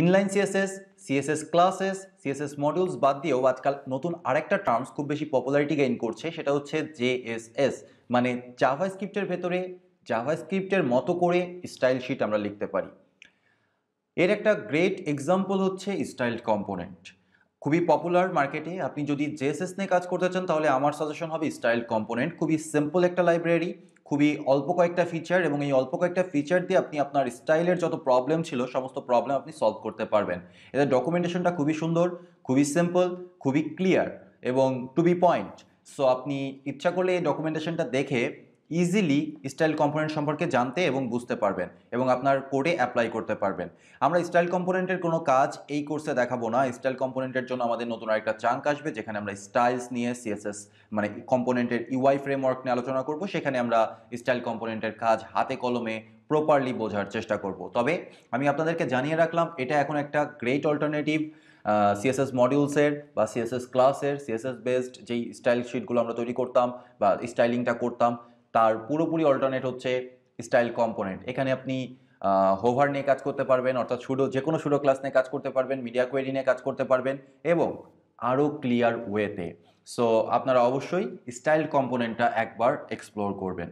inline CSS CSS classes CSS modules বাদ দিয়েও আজকাল নতুন আরেকটা টার্মস খুব বেশি পপুলারিটি গেইন করছে সেটা হচ্ছে জেএসএস মানে জাভা স্ক্রিপ্টের ভেতরে জাভা স্ক্রিপ্টের মতো করে স্টাইল শিট আমরা লিখতে পারি এর একটা গ্রেট এক্সাম্পল হচ্ছে স্টাইল কম্পোনেন্ট খুবই পপুলার মার্কেটে আপনি যদি জেএসএস নিয়ে কাজ করতে চান তাহলে আমার সাজেশন হবে স্টাইল কম্পোনেন্ট খুবই সিম্পল একটা লাইব্রেরি খুবই অল্প কয়েকটা ফিচার এবং এই অল্প কয়েকটা ফিচার দিয়ে আপনি আপনার স্টাইলের যত প্রবলেম ছিল সমস্ত প্রবলেম আপনি সলভ করতে পারবেন এদের ডকুমেন্টেশনটা খুবই সুন্দর খুবই সিম্পল খুবই ক্লিয়ার এবং টু বি পয়েন্ট সো আপনি ইচ্ছা করলে এই ডকুমেন্টেশনটা দেখে ইজিলি স্টাইল কম্পোনেন্ট সম্পর্কে জানতে এবং বুঝতে পারবেন এবং আপনার কোডে অ্যাপ্লাই করতে পারবেন আমরা স্টাইল কম্পোনেন্টের কোনো কাজ এই কোর্সে দেখাবো না স্টাইল কম্পোনেন্টের জন্য আমাদের নতুন আরেকটা চাঙ্ক আসবে যেখানে আমরা স্টাইলস নিয়ে সিএসএস মানে কম্পোনেন্টের ইউআই ফ্রেমওয়ার্ক নিয়ে আলোচনা করব সেখানে আমরা স্টাইল কম্পোনেন্টের কাজ হাতে কলমে প্রপারলি বোঝার চেষ্টা করব তবে আমি আপনাদেরকে জানিয়ে রাখলাম এটা এখন একটা গ্রেট অল্টারনেটিভ সিএসএস মডিউলসের বা সিএসএস ক্লাসের সিএসএস বেসড যেই স্টাইল শিটগুলো আমরা তৈরি করতাম বা স্টাইলিংটা করতাম তার পুরোপুরি অল্টারনেট হচ্ছে স্টাইল কম্পোনেন্ট এখানে আপনি হোভার নিয়ে কাজ করতে পারবেন অর্থাৎ সুডো যে কোনো সুডো ক্লাস নিয়ে কাজ করতে পারবেন মিডিয়া কোয়েরি নিয়ে কাজ করতে পারবেন এবং আরও ক্লিয়ার ওয়েতে সো আপনারা অবশ্যই স্টাইল কম্পোনেন্টটা একবার এক্সপ্লোর করবেন